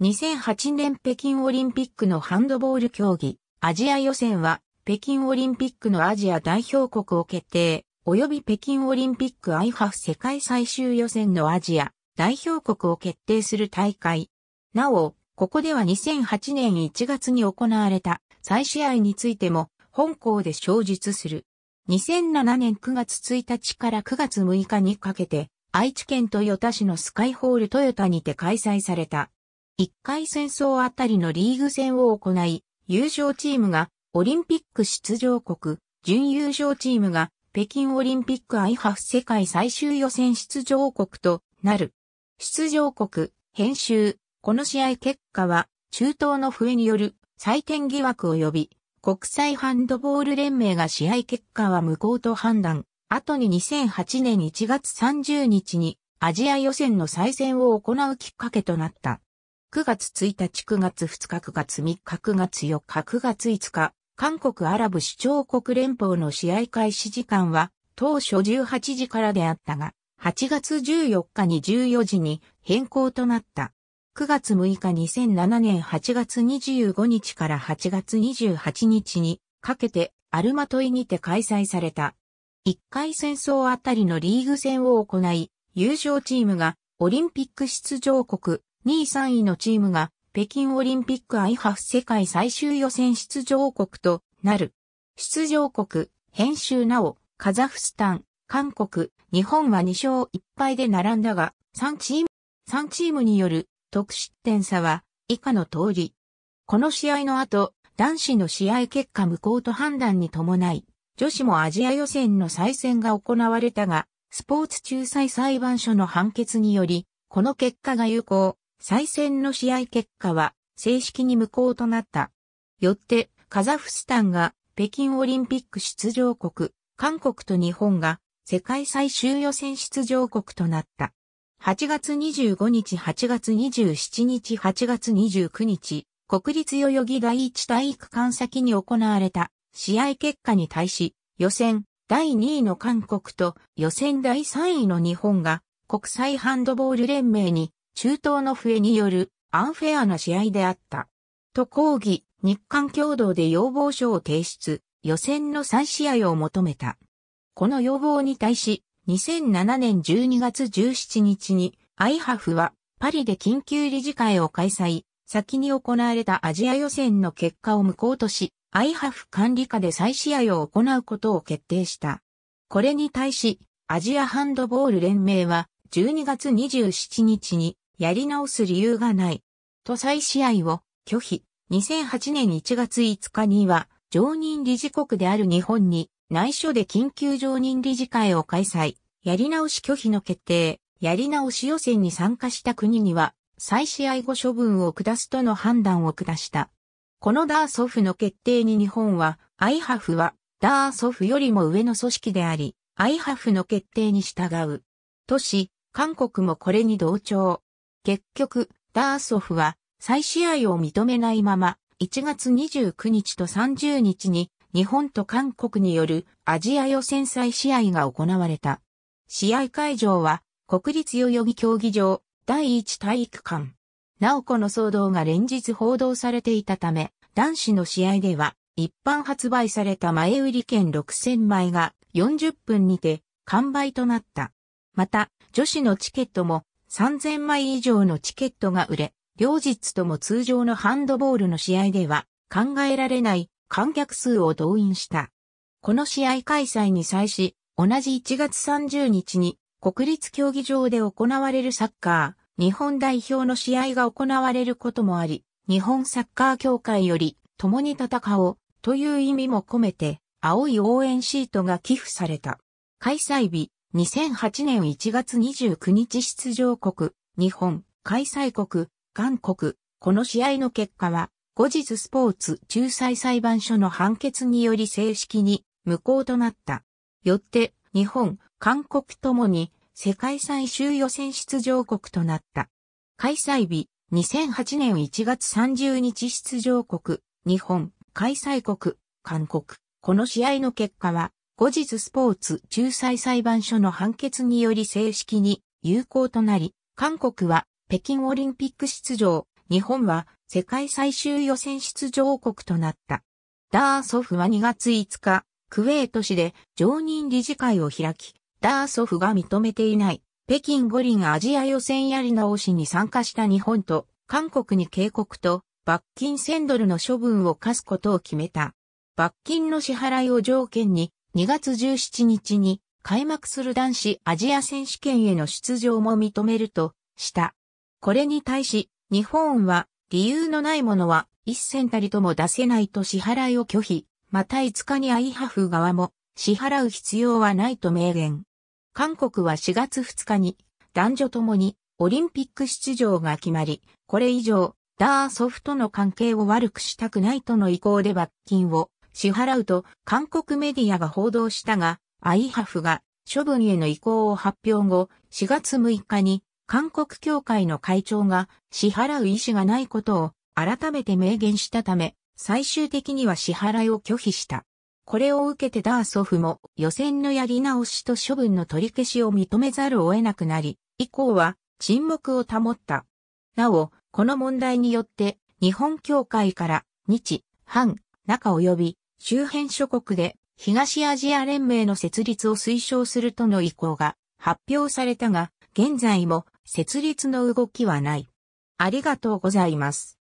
2008年北京オリンピックのハンドボール競技、アジア予選は、北京オリンピックのアジア代表国を決定、及び北京オリンピックアイハフ世界最終予選のアジア代表国を決定する大会。なお、ここでは2008年1月に行われた再試合についても、本校で小述する。2007年9月1日から9月6日にかけて、愛知県豊田市のスカイホール豊田にて開催された1回戦争あたりのリーグ戦を行い、優勝チームがオリンピック出場国、準優勝チームが北京オリンピックアイハフ世界最終予選出場国となる。出場国、編集、この試合結果は中東の笛による採点疑惑及び国際ハンドボール連盟が試合結果は無効と判断。後に2008年1月30日にアジア予選の再戦を行うきっかけとなった。9月1日、9月2日、9月3日、9月4日、9月5日、韓国アラブ首長国連邦の試合開始時間は当初18時からであったが、8月14日に14時に変更となった。9月6日2007年8月25日から8月28日にかけてアルマトイにて開催された。1回戦争あたりのリーグ戦を行い、優勝チームがオリンピック出場国2位3位のチームが北京オリンピックアイハフ世界最終予選出場国となる。出場国、編集なお、カザフスタン、韓国、日本は2勝1敗で並んだが、3チーム、3チームによる得失点差は以下の通り。この試合の後、男子の試合結果無効と判断に伴い、女子もアジア予選の再戦が行われたが、スポーツ仲裁裁判所の判決により、この結果が有効、再戦の試合結果は正式に無効となった。よって、カザフスタンが北京オリンピック出場国、韓国と日本が世界最終予選出場国となった。8月25日、8月27日、8月29日、国立代々木第一体育館先に行われた試合結果に対し、予選第2位の韓国と予選第3位の日本が国際ハンドボール連盟に中東の笛によるアンフェアな試合であった。と抗議、日韓共同で要望書を提出、予選の3試合を求めた。この要望に対し、2007年12月17日に、アイハフはパリで緊急理事会を開催、先に行われたアジア予選の結果を無効とし、アイハフ管理下で再試合を行うことを決定した。これに対し、アジアハンドボール連盟は12月27日にやり直す理由がない。と再試合を拒否。2008年1月5日には、常任理事国である日本に内緒で緊急常任理事会を開催。やり直し拒否の決定、やり直し予選に参加した国には、再試合後処分を下すとの判断を下した。このダーソフの決定に日本は、アイハフはダーソフよりも上の組織であり、アイハフの決定に従う。とし、韓国もこれに同調。結局、ダーソフは再試合を認めないまま、1月29日と30日に日本と韓国によるアジア予選再試合が行われた。試合会場は国立代々木競技場第一体育館。なおこの騒動が連日報道されていたため、男子の試合では一般発売された前売り券6000枚が40分にて完売となった。また、女子のチケットも3000枚以上のチケットが売れ、両日とも通常のハンドボールの試合では考えられない観客数を動員した。この試合開催に際し、同じ1月30日に国立競技場で行われるサッカー、日本代表の試合が行われることもあり、日本サッカー協会より共に戦おうという意味も込めて、青い応援シートが寄付された。開催日、2008年1月29日出場国、日本、開催国、韓国、この試合の結果は、後日スポーツ仲裁裁判所の判決により正式に無効となった。よって、日本、韓国ともに世界最終予選出場国となった。開催日、2008年1月30日出場国、日本、開催国、韓国、この試合の結果は、後日スポーツ仲裁裁判所の判決により正式に有効となり、韓国は北京オリンピック出場、日本は世界最終予選出場国となった。ダーソフは2月5日、クウェート市で常任理事会を開き、ダーソフが認めていない北京五輪アジア予選やり直しに参加した日本と韓国に警告と罰金1000ドルの処分を課すことを決めた。罰金の支払いを条件に2月17日に開幕する男子アジア選手権への出場も認めるとした。これに対し、日本は理由のないものは一銭たりとも出せないと支払いを拒否、また5日にアイハ f 側も支払う必要はないと明言。韓国は4月2日に男女ともにオリンピック出場が決まり、これ以上、ダーソフとの関係を悪くしたくないとの意向で罰金を支払うと韓国メディアが報道したが、アイハフが処分への移行を発表後、4月6日に韓国協会の会長が支払う意思がないことを改めて明言したため、最終的には支払いを拒否した。これを受けてダーソフも予選のやり直しと処分の取り消しを認めざるを得なくなり、以降は沈黙を保った。なお、この問題によって日本協会から日、反、中及び周辺諸国で東アジア連盟の設立を推奨するとの意向が発表されたが、現在も設立の動きはない。ありがとうございます。